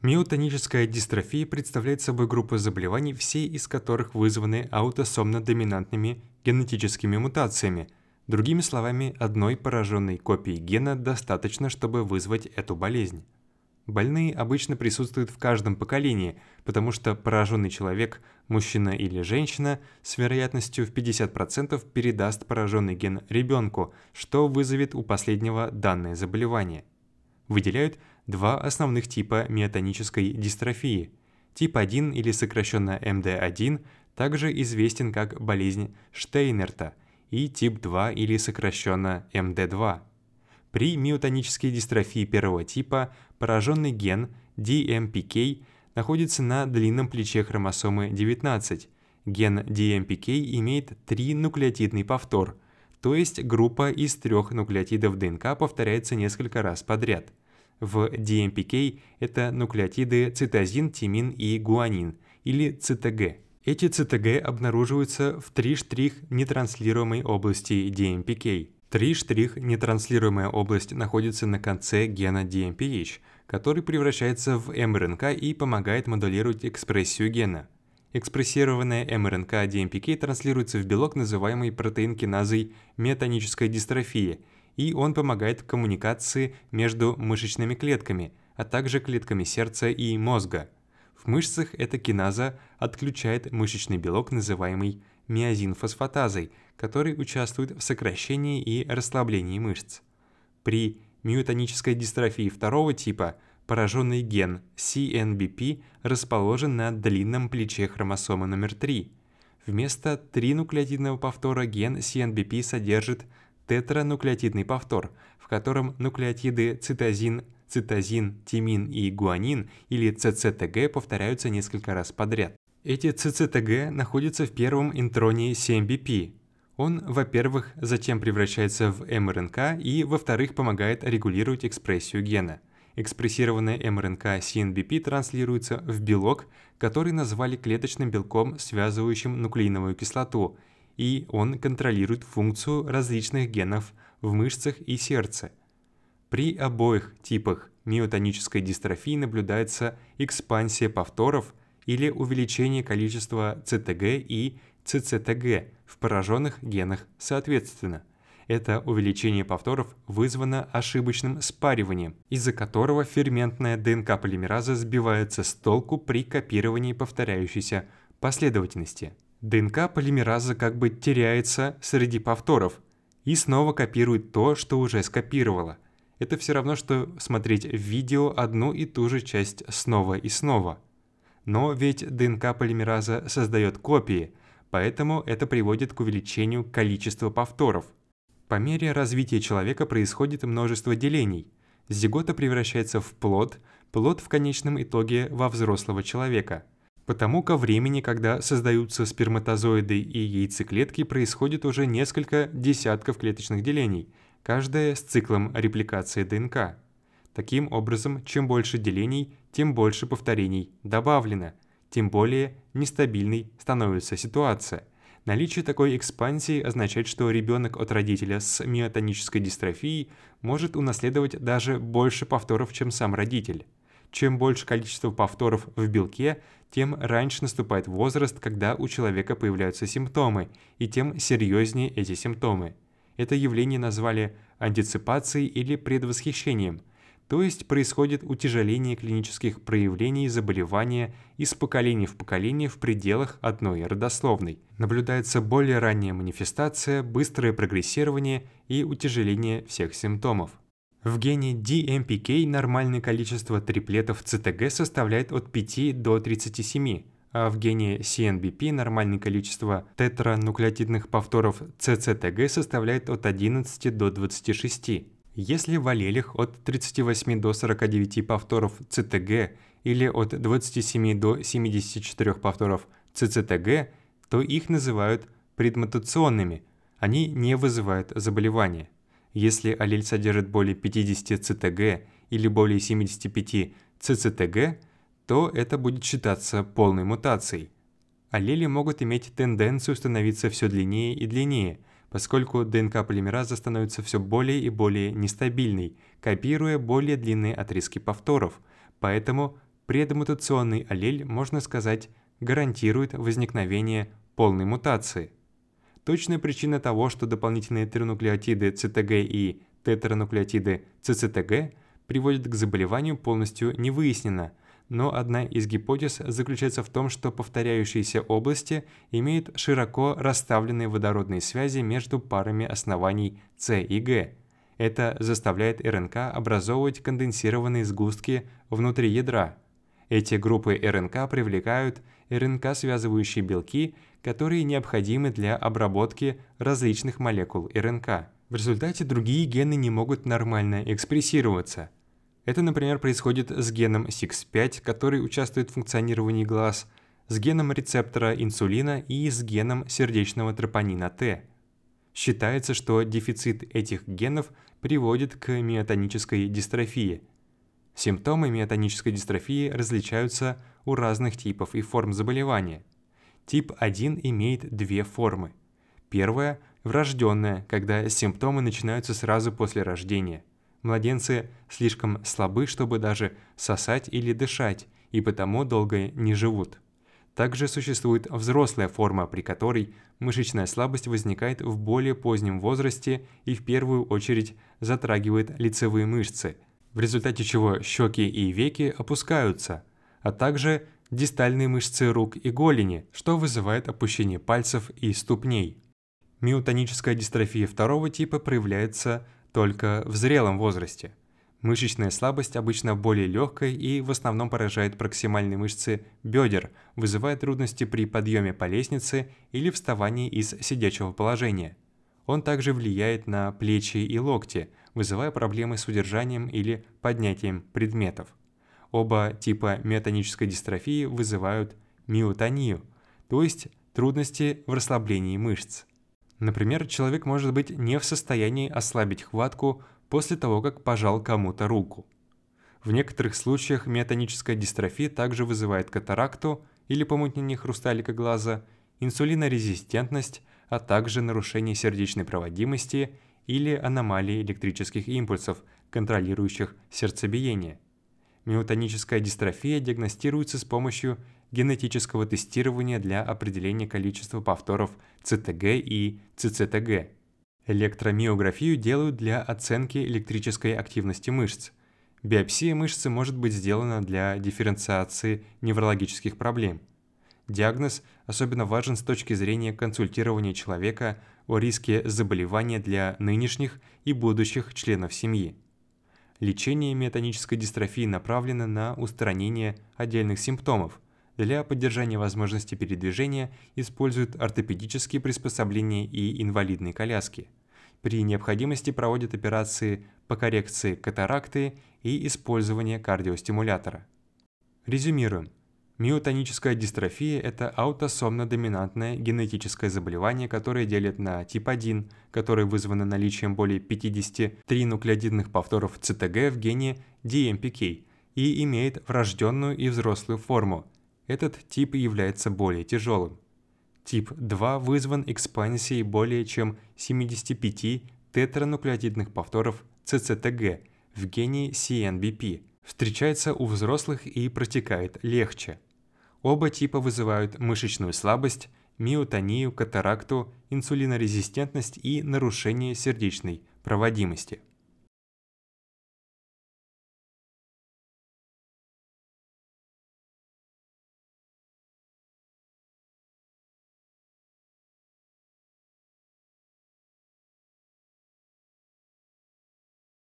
Миотоническая дистрофия представляет собой группу заболеваний, все из которых вызваны аутосомно-доминантными генетическими мутациями. Другими словами, одной пораженной копии гена достаточно, чтобы вызвать эту болезнь. Больные обычно присутствуют в каждом поколении, потому что пораженный человек, мужчина или женщина, с вероятностью в 50% передаст пораженный ген ребенку, что вызовет у последнего данное заболевание. Выделяют два основных типа миотонической дистрофии. Тип 1 или сокращенно МД1 также известен как болезнь Штейнерта и тип 2 или сокращенно МД2. При миотонической дистрофии первого типа пораженный ген DMPK эм находится на длинном плече хромосомы 19. Ген DMPK эм имеет три нуклеотидный повтор, то есть группа из трех нуклеотидов ДНК повторяется несколько раз подряд. В DMPK это нуклеотиды цитозин, тимин и гуанин, или ЦТГ. Эти ЦТГ обнаруживаются в 3' нетранслируемой области DMPK. 3' нетранслируемая область находится на конце гена DMPH, который превращается в мРНК и помогает модулировать экспрессию гена. Экспрессированная мРНК DMPK транслируется в белок, называемый протеин киназой метанической дистрофии – и он помогает в коммуникации между мышечными клетками, а также клетками сердца и мозга. В мышцах эта киназа отключает мышечный белок, называемый миозинфосфатазой, который участвует в сокращении и расслаблении мышц. При миотонической дистрофии второго типа пораженный ген CNBP расположен на длинном плече хромосомы номер 3. Вместо тринуклеотидного повтора ген CNBP содержит тетрануклеотидный повтор, в котором нуклеотиды цитозин, цитозин, тимин и гуанин или ЦЦТГ повторяются несколько раз подряд. Эти ЦЦТГ находятся в первом интроне 7BP. Эм Он, во-первых, затем превращается в мРНК эм и, во-вторых, помогает регулировать экспрессию гена. Экспрессированная эм мРНК CNBP транслируется в белок, который назвали клеточным белком, связывающим нуклеиновую кислоту, и он контролирует функцию различных генов в мышцах и сердце. При обоих типах миотонической дистрофии наблюдается экспансия повторов или увеличение количества ЦТГ и ЦЦТГ в пораженных генах соответственно. Это увеличение повторов вызвано ошибочным спариванием, из-за которого ферментная ДНК полимераза сбивается с толку при копировании повторяющейся последовательности. ДНК полимераза как бы теряется среди повторов и снова копирует то, что уже скопировало. Это все равно, что смотреть в видео одну и ту же часть снова и снова. Но ведь ДНК полимераза создает копии, поэтому это приводит к увеличению количества повторов. По мере развития человека происходит множество делений. Зигота превращается в плод, плод в конечном итоге во взрослого человека – Потому ко времени, когда создаются сперматозоиды и яйцеклетки, происходит уже несколько десятков клеточных делений, каждая с циклом репликации ДНК. Таким образом, чем больше делений, тем больше повторений добавлено, тем более нестабильной становится ситуация. Наличие такой экспансии означает, что ребенок от родителя с миотонической дистрофией может унаследовать даже больше повторов, чем сам родитель. Чем больше количество повторов в белке, тем раньше наступает возраст, когда у человека появляются симптомы, и тем серьезнее эти симптомы. Это явление назвали антиципацией или предвосхищением, то есть происходит утяжеление клинических проявлений заболевания из поколения в поколение в пределах одной родословной. Наблюдается более ранняя манифестация, быстрое прогрессирование и утяжеление всех симптомов. В гене DMPK нормальное количество триплетов ЦТГ составляет от 5 до 37, а в гене CNBP нормальное количество тетрануклеотидных повторов CCTG составляет от 11 до 26. Если в аллелях от 38 до 49 повторов CTG или от 27 до 74 повторов CCTG, то их называют предмутационными, они не вызывают заболевания. Если аллель содержит более 50 ЦТГ или более 75 ЦЦТГ, то это будет считаться полной мутацией. Аллели могут иметь тенденцию становиться все длиннее и длиннее, поскольку ДНК полимераза становится все более и более нестабильной, копируя более длинные отрезки повторов. Поэтому предмутационный аллель, можно сказать, гарантирует возникновение полной мутации. Точная причина того, что дополнительные тринуклеотиды ЦТГ и тетрануклеотиды ЦЦТГ приводят к заболеванию полностью не выяснена, но одна из гипотез заключается в том, что повторяющиеся области имеют широко расставленные водородные связи между парами оснований С и Г. Это заставляет РНК образовывать конденсированные сгустки внутри ядра. Эти группы РНК привлекают РНК-связывающие белки которые необходимы для обработки различных молекул РНК. В результате другие гены не могут нормально экспрессироваться. Это, например, происходит с геном SIX5, который участвует в функционировании глаз, с геном рецептора инсулина и с геном сердечного тропонина Т. Считается, что дефицит этих генов приводит к миотонической дистрофии. Симптомы миотонической дистрофии различаются у разных типов и форм заболевания – Тип 1 имеет две формы. Первая – врожденная, когда симптомы начинаются сразу после рождения. Младенцы слишком слабы, чтобы даже сосать или дышать, и потому долго не живут. Также существует взрослая форма, при которой мышечная слабость возникает в более позднем возрасте и в первую очередь затрагивает лицевые мышцы, в результате чего щеки и веки опускаются, а также дистальные мышцы рук и голени, что вызывает опущение пальцев и ступней. Миотоническая дистрофия второго типа проявляется только в зрелом возрасте. Мышечная слабость обычно более легкая и в основном поражает проксимальные мышцы бедер, вызывая трудности при подъеме по лестнице или вставании из сидячего положения. Он также влияет на плечи и локти, вызывая проблемы с удержанием или поднятием предметов. Оба типа миотонической дистрофии вызывают миотонию, то есть трудности в расслаблении мышц. Например, человек может быть не в состоянии ослабить хватку после того, как пожал кому-то руку. В некоторых случаях миотоническая дистрофия также вызывает катаракту или помутнение хрусталика глаза, инсулинорезистентность, а также нарушение сердечной проводимости или аномалии электрических импульсов, контролирующих сердцебиение – Миотоническая дистрофия диагностируется с помощью генетического тестирования для определения количества повторов ЦТГ и ЦЦТГ. Электромиографию делают для оценки электрической активности мышц. Биопсия мышцы может быть сделана для дифференциации неврологических проблем. Диагноз особенно важен с точки зрения консультирования человека о риске заболевания для нынешних и будущих членов семьи лечение миотонической дистрофии направлено на устранение отдельных симптомов. Для поддержания возможности передвижения используют ортопедические приспособления и инвалидные коляски. При необходимости проводят операции по коррекции катаракты и использование кардиостимулятора. Резюмируем. Миотоническая дистрофия – это аутосомно-доминантное генетическое заболевание, которое делит на тип 1, которые вызваны наличием более 53 нуклеодидных повторов ЦТГ в гене DMPK эм и имеет врожденную и взрослую форму. Этот тип является более тяжелым. Тип 2 вызван экспансией более чем 75 тетрануклеотидных повторов ЦЦТГ в гене CNBP. Встречается у взрослых и протекает легче – Оба типа вызывают мышечную слабость, миотонию, катаракту, инсулинорезистентность и нарушение сердечной проводимости.